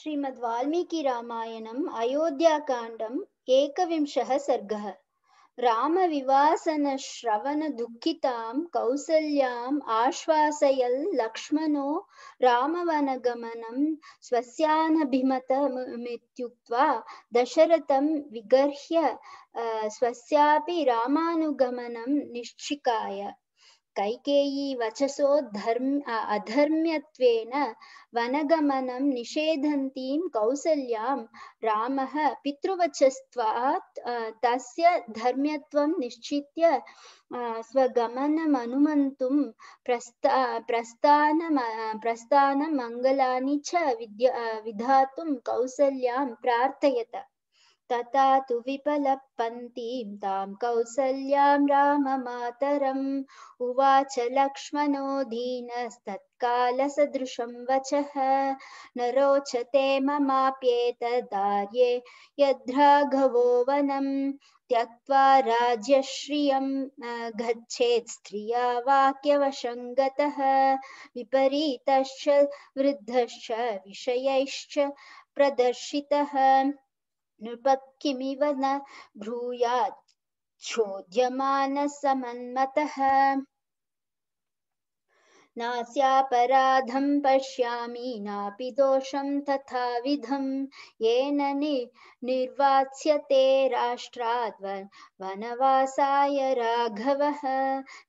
श्रीमद् वाल्मीकि रामायणम् अयोध्याकाण्डम् एकविंशः सर्गः रामविवासनश्रवणदुःखितां कौसल्याम् आश्वासयल् लक्ष्मणो रामवनगमनं स्वस्यानभिमतमित्युक्त्वा दशरथं विगर्ह्य स्वस्यापि रामानुगमनं निश्चिकाय कैकेयी वचसो धर्म अधर्म्यत्वेन वनगमनं निषेधन्तीं कौसल्यां रामः पितृवचस्त्वात् तस्य धर्म्यत्वं निश्चित्य स्वगमनमनुमन्तुं प्रस्ता प्रस्थान प्रस्थानमङ्गलानि च विद्या विधातुं कौसल्यां प्रार्थयत तथा तु विपलपन्तीं तां कौसल्यां राममातरम् उवाच लक्ष्मणो दीनस्तत्कालसदृशं वचः न रोचते ममाप्येतदार्ये यद्राघवो वनम् त्यक्त्वा राज्यश्रियं गच्छेत् स्त्रिया वाक्यवशं गतः विपरीतश्च वृद्धश्च विषयैश्च प्रदर्शितः नृपत्किमिव न भूयात् चोद्यमानसमन्मतः नास्यापराधं पश्यामि नापि दोषं तथाविधं येन नि निर्वात्स्यते राष्ट्राद् वनवासाय राघवः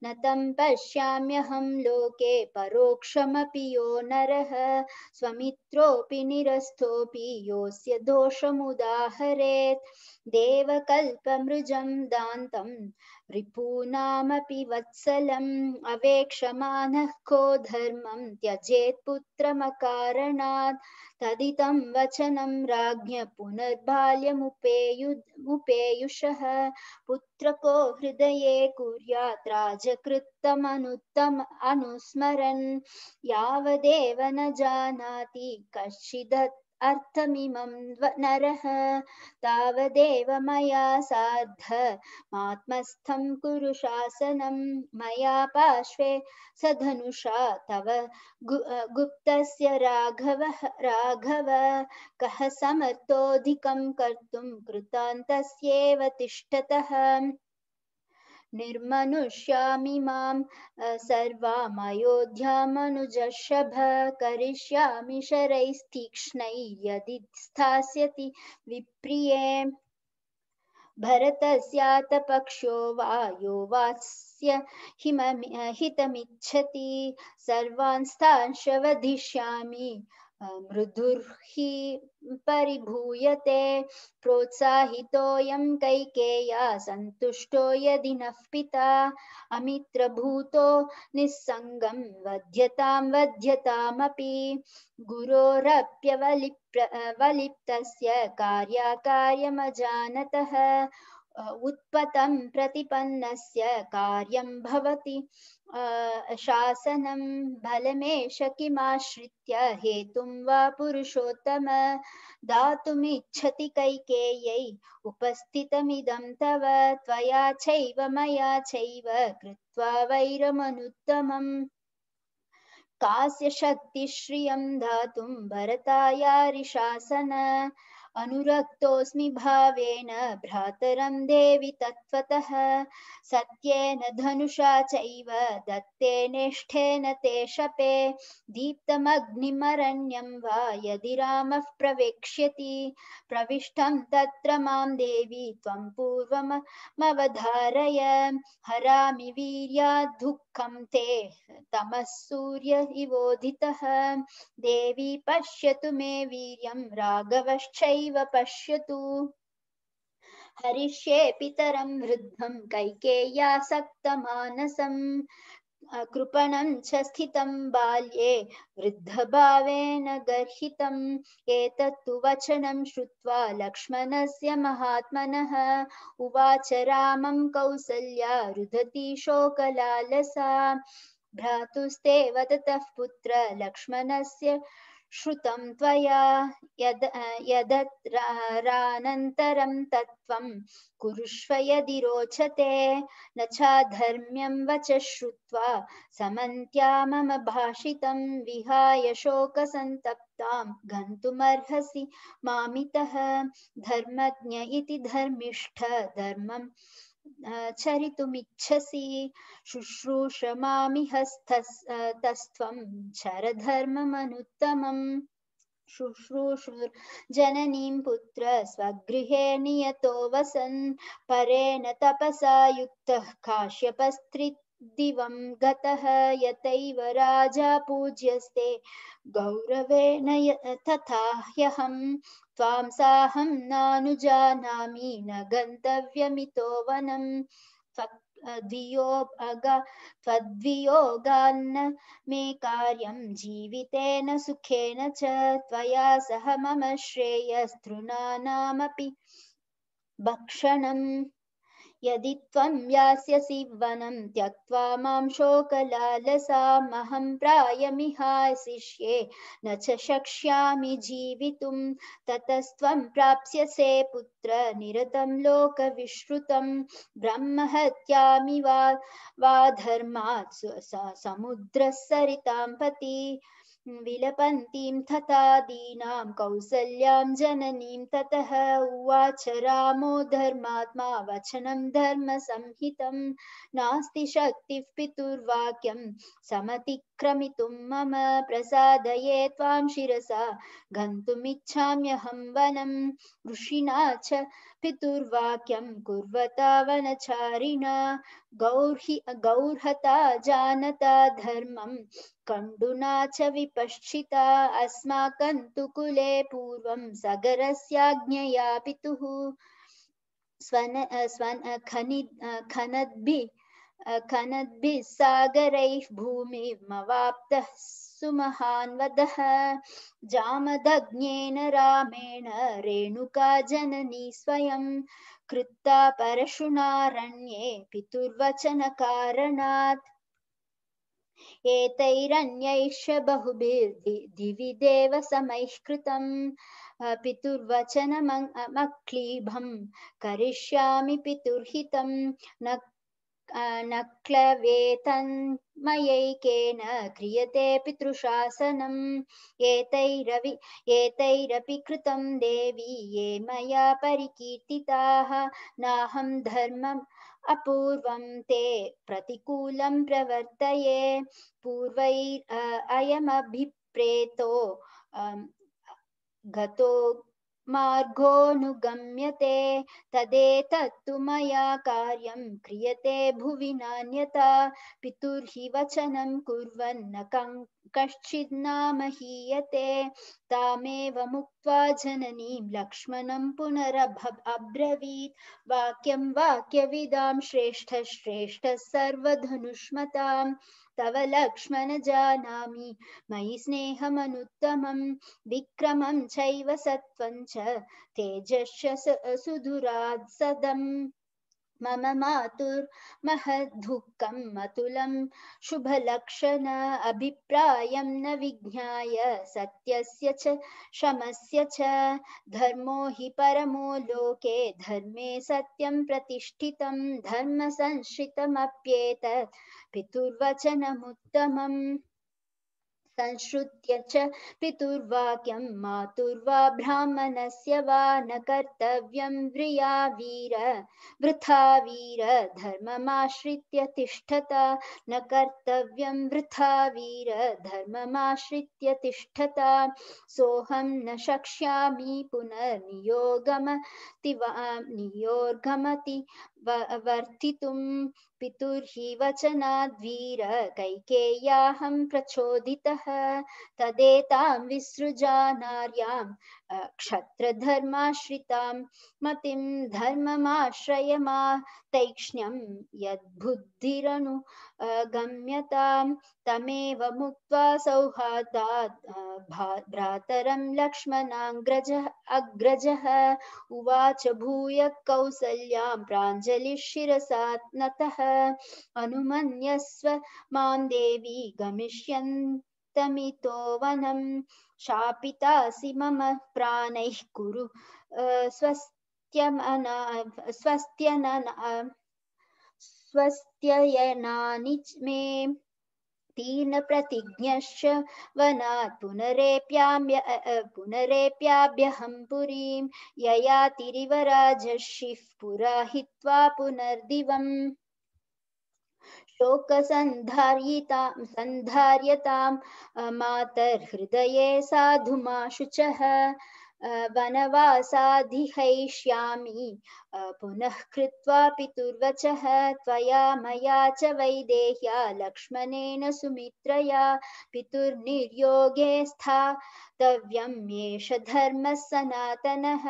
न तं पश्याम्यहं लोके परोक्षमपि यो नरः स्वमित्रोऽपि निरस्तोऽपि योऽस्य दोषमुदाहरेत् देवकल्पमृजं दान्तं रिपूनामपि वत्सलम् अवेक्षमानः को धर्मं त्यजेत् पुत्रमकारणात् तदितं वचनं राज्ञ पुनर्बाल्यमुपेयुमुपेयुषः पुत्रको हृदये कुर्यात् राजकृत्तमनुत्तम अनुस्मरन् यावदेव न जानाति कश्चिदत् अर्थमिमं नरः तावदेव मया साद्धमात्मस्थं कुरु शासनं मया पार्श्वे सधनुषा तव गु, गुप्तस्य राघवः राघव कः समर्थोऽधिकं कर्तुं कृतान्तस्येव तिष्ठतः निर्मनुष्यामि मां निर्मनुष्यामिमां मनुजशभ करिष्यामि शरैस्तीक्ष्णै यदि स्थास्यति विप्रिये भरतस्यातपक्षो वायो वास्य हितमिच्छति सर्वान् स्थान् सर्वांस्तांशवधिष्यामि मृदुर्हि परिभूयते प्रोत्साहितोऽयं कैकेया सन्तुष्टो यदि नः पिता अमित्रभूतो निस्सङ्गं वध्यतां वध्यतामपि गुरोरप्यवलिप्र वलिप्तस्य कार्याकार्यमजानतः उत्पतं प्रतिपन्न कार्यं भवति शासनं बलमेष किमाश्रित्य हेतुं वा पुरुषोत्तम दातुमिच्छति कैकेयै उपस्थितमिदं तव त्वया चैव मया चैव कृत्वा वैरमनुत्तमम् कास्य शक्तिश्रियं दातुं अनुरक्तोऽस्मि भावेन भ्रातरं देवि तत्त्वतः सत्येन धनुषा चैव दत्तेनेष्ठेन ते शपे दीप्तमग्निमरण्यं वा यदि रामः प्रवेक्ष्यति प्रविष्टं तत्र मां देवि त्वं पूर्वमवधारय हरामि वीर्याद्दुःखं ते तमः सूर्य इवोदितः देवी पश्यतु मे वीर्यं राघवश्चैव तथैव पश्यतु हरिष्येपितरं वृद्धं कैकेय्यासक्तमानसं कृपणं च स्थितं बाल्ये वृद्धभावेन गर्हितम् एतत्तु वचनं श्रुत्वा लक्ष्मणस्य महात्मनः उवाच रामं कौसल्या रुदति शोकलालसा भ्रातुस्ते वदतः पुत्र लक्ष्मणस्य श्रुतं त्वया यद यदत्रानन्तरं तत्त्वं कुरुष्व यदि रोचते न चाधर्म्यं वच श्रुत्वा समन्त्या मम भाषितं विहाय शोकसन्तप्तां गन्तुमर्हसि मामितः धर्मज्ञ इति धर्मिष्ठ धर्म चरितुमिच्छसि शुश्रूषमामिहस्तस्त्वं चरधर्ममनुत्तमम् शुश्रूषुर्जननीं पुत्र स्वगृहे नियतो वसन् परेण तपसा युक्तः काश्यपस्त्रित् दिव गतः यतैव राजा पूज्यस्ते गौरवेण तथा ह्यहं त्वां साहं न गन्तव्यमितो वनम त्वद्वियोगान्न मे कार्यं जीवितेन सुखेन च त्वया सह मम श्रेयस्तृणानामपि भक्षणम् यदि त्वं यास्यसि वनं त्यक्त्वा मां शोकलालसामहं प्रायमिहासिष्ये न च शक्ष्यामि जीवितुं ततस्त्वं प्राप्स्यसे पुत्र निरतं लोकविश्रुतं ब्रह्महत्यामि वा वा धर्मात् समुद्रः सरितां पति विलपन्तीं तथा दीनां कौसल्यां जननीं ततः उवाच रामो धर्मात्मा वचनं धर्मसंहितं नास्ति शक्तिः पितुर्वाक्यं समतिक्रमितुं मम प्रसादये त्वां शिरसा गन्तुमिच्छाम्यहं वनं ऋषिणा च पितुर्वाक्यं कुर्वता वनचारिणा गौर्हि गौर्हता जानता धर्मं कण्डुना च विपश्चिता अस्माकं तु कुले पूर्वं सगरस्याज्ञया पितुः स्वन स्वन् खनि खनद्भि खनद्भिः सागरैः भूमिर्मवाप्तः सुमहान् वदः जामदग्न्येन रामेण रेणुका जननी स्वयं कृत्ता परशुणारण्ये पितुर्वचनकारणात् एतैरन्यैश्च बहुभिर्दिवि देवसमैः कृतं पितुर्वचनमक्लीभं करिष्यामि पितुर्हितं न न क्लवेतन्मयैकेन क्रियते पितृशासनम् एतैरवि एतैरपि कृतं देवी ये मया परिकीर्तिताः नाहं धर्मं अपूर्वं ते प्रतिकूलं प्रवर्तये पूर्वै अयमभिप्रेतो गतो मार्गोऽनुगम्यते तदेतत्तु मया कार्यं क्रियते भुवि नान्यता पितुर्हि वचनं कुर्वन्न कश्चिन्नामहीयते तामेव मुक्त्वा जननीं लक्ष्मणं पुनरभ अब्रवीत् वाक्यं वाक्यविदां श्रेष्ठश्रेष्ठः सर्वधनुष्मतां तव लक्ष्मण जानामि मयि स्नेहमनुत्तमं विक्रमं चैव सत्त्वं च तेजश्च सुदुरात्सदम् मम मातुर्महद्दुःखम् अतुलं शुभलक्षण अभिप्रा न विज्ञाय सत्यस्य च शमस्य च धर्मो हि परमो लोके धर्मे सत्यं प्रतिष्ठितं धर्मसंश्रितमप्येतत् पितुर्वचनमुत्तमम् संश्रुत्य च पितुर्वाक्यं मातुर्वा ब्राह्मणस्य वा न कर्तव्यं व्रिया वीर वृथा वीर धर्ममाश्रित्य तिष्ठत न कर्तव्यं वृथा वीर धर्ममाश्रित्य तिष्ठत सोऽहं न शक्ष्यामि पुनर्नियोगमति वा वर्तितुं पितुर्हि वचनाद्वीर कैकेय्याहं प्रचोदितः तदेतां विसृजा नार्यां क्षत्रधर्माश्रितां मतिं धर्ममाश्रयमा तैक्ष्ण्यं यद्बुद्धिरनु गम्यतां तमेव मुक्त्वा सौहार्दात् भ्रातरं लक्ष्मणाग्रजः अग्रजः उवाच भूय कौसल्यां प्राञ्ज अञ्जलिशिरसात्नतः अनुमन्यस्व मेवी गमिष्य गमिष्यन्तमितो वनं शापितासि मम प्राण कुर स्वस्त्यमना स्वस्थ्यना स्वस्त्ययनानि मे तीन प्रतिज्ञश्च वनात् पुनरेप्याम्य पुनरेप्याभ्यहं पुरीं यया तिरिवराजशिः पुरा हित्वा पुनर्दिवम् शोकसन्धार्यितां सन्धार्यतां मातर्हृदये साधुमाशुचः वनवासाधिहैष्यामि पुनः कृत्वा पितुर्वचः त्वया मया च वैदेह्या लक्ष्मणेन सुमित्रया पितुर्निर्योगे तव्यम् एष धर्मः सनातनः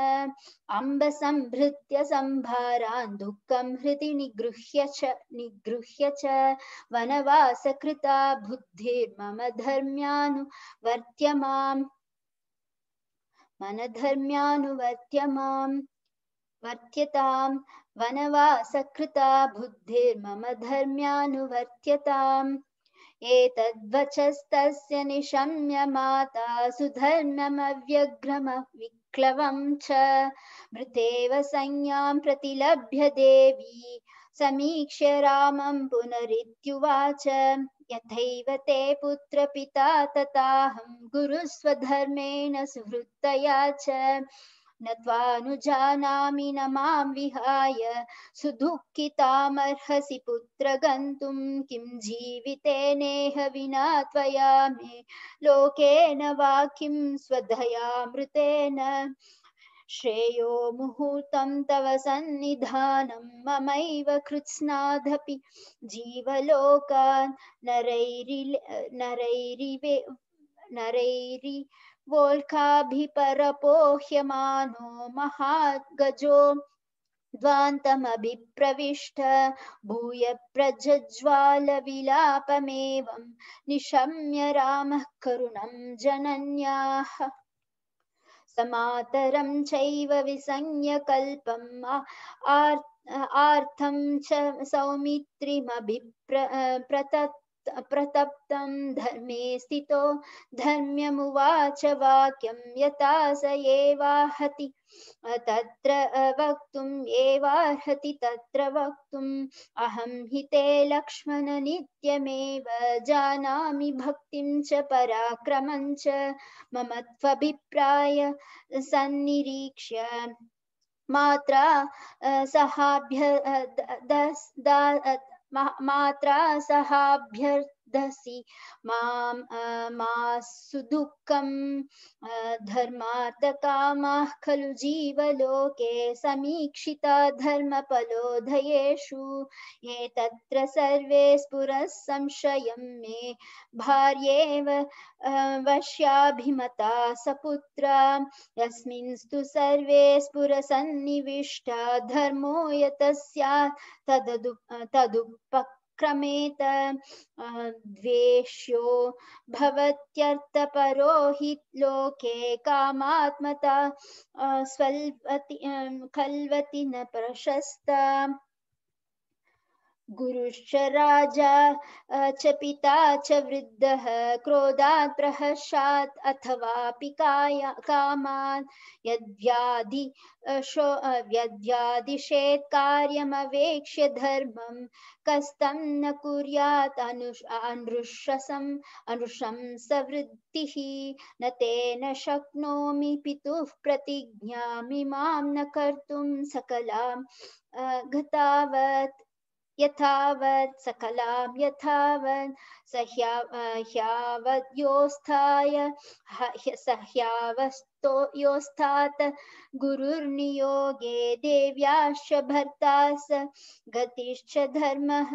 अम्ब संभृत्य सम्भारान् दुःखं हृदि निगृह्य च निगृह्य च वनवासकृता बुद्धिर्मम धर्म्यानुवर्त्य माम् मन मां वनवासकृता बुद्धिर्मम धर्म्यानुवर्त्यताम् एतद्वचस्तस्य निशम्य माता सुधर्ममव्यघ्रमविक्लवं च मृतेव संज्ञां प्रतिलभ्य देवी समीक्ष्य रामं पुनरित्युवाच यथैव ते पुत्रपिता तथाहं गुरुस्वधर्मेण सुहृत्तया च न त्वानुजानामि न मां विहाय सुदुःखितामर्हसि पुत्र गन्तुं किं जीविते नेह विना त्वया मे लोकेन वा किं मृतेन श्रेयो मुहूर्तं तव सन्निधानं ममैव कृत्स्नादपि जीवलोकान् नरैरि नरैरिवे नरैरि वोल्काभिपरपोह्यमानो महागजो द्वान्तमभिप्रविष्ट भूय प्रज्ज्वालविलापमेवं निशम्य रामः करुणं जनन्याः समातरं चैव विसंज्ञकल्पम् आर्थं च सौमित्रिमभिप्रतत् प्रतप्तं धर्मे स्थितो धर्म्यमुवाच वाक्यं यथा स एवाहति तत्र वक्तुम् एवार्हति तत्र वक्तुम् अहं हि ते लक्ष्मण नित्यमेव जानामि भक्तिं च पराक्रमं च मम त्वभिप्राय सन्निरीक्ष्य मात्रा सहाभ्य मात्रा सहाभ्यर्थ दसि मां मा सुदुःखं धर्मार्थकामाः खलु जीवलोके समीक्षिता धर्मफलोधयेषु ये तत्र सर्वे स्फुरः संशयं मे भार्येव वश्याभिमता सपुत्रा यस्मिंस्तु सर्वे स्फुरसन्निविष्टा धर्मो यतस्यात् तदुप तदुपक् क्रमेत द्वेष्यो भवत्यर्थपरो हि लोके कामात्मता स्वल्वति खल्वति न प्रशस्ता गुरुश्च राजा च पिता च वृद्धः क्रोधात् प्रहर्षात् अथवापि काया कामान् यद्व्याधि शो व्यद्व्यादिशेत् कार्यमवेक्ष्य धर्मं कस्तं न कुर्यात् अनुष अनृशसम् अनुशंसवृत्तिः न तेन शक्नोमि पितुः प्रतिज्ञामि मां न कर्तुं सकलां घतावत् यथावत् सकलां यथावन् सह्या सह्यावस्तो योस्थात् गुरुर्नियोगे देव्याश्च भर्ता स गतिश्च धर्मः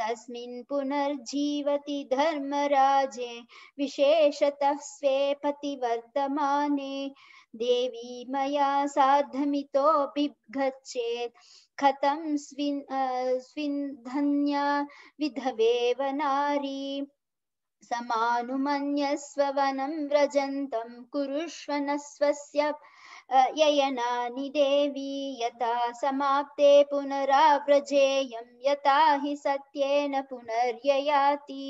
तस्मिन् पुनर्जीवति धर्मराजे विशेषतः स्वे पतिवर्तमाने देवी मया सार्धमितोऽपि गच्छेत् कथम स्विन् स्विन्धन्या विधवेव नारी समानुमन्यस्व वनं व्रजन्तं कुरुष्व न स्वस्य ययनानि देवी यथा समाप्ते पुनराव्रजेयं यथा हि सत्येन पुनर्ययाति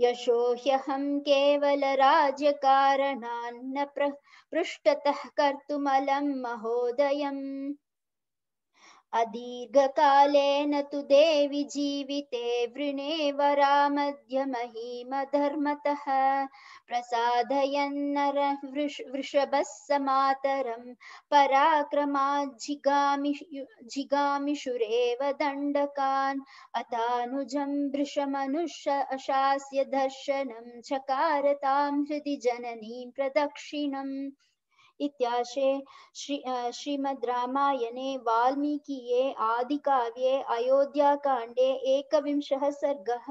यशो ह्यहं केवलराज्यकारणान्न पृष्ठतः कर्तुमलं महोदयम् अदीर्घकालेन तु देवि जीविते वृणेवरामध्यमहीमधर्मतः प्रसादयन्नरवृषभः समातरं पराक्रमाज्जिगामि जिगामिषुरेव दण्डकान् अतानुजं भृशमनुष्य अशास्य दर्शनं चकारतां हृदि जननीं प्रदक्षिणम् इत्याशे श्री श्रीमद् रामायणे वाल्मीकिये आदिकाव्ये अयोध्याकाण्डे एकविंशः सर्गः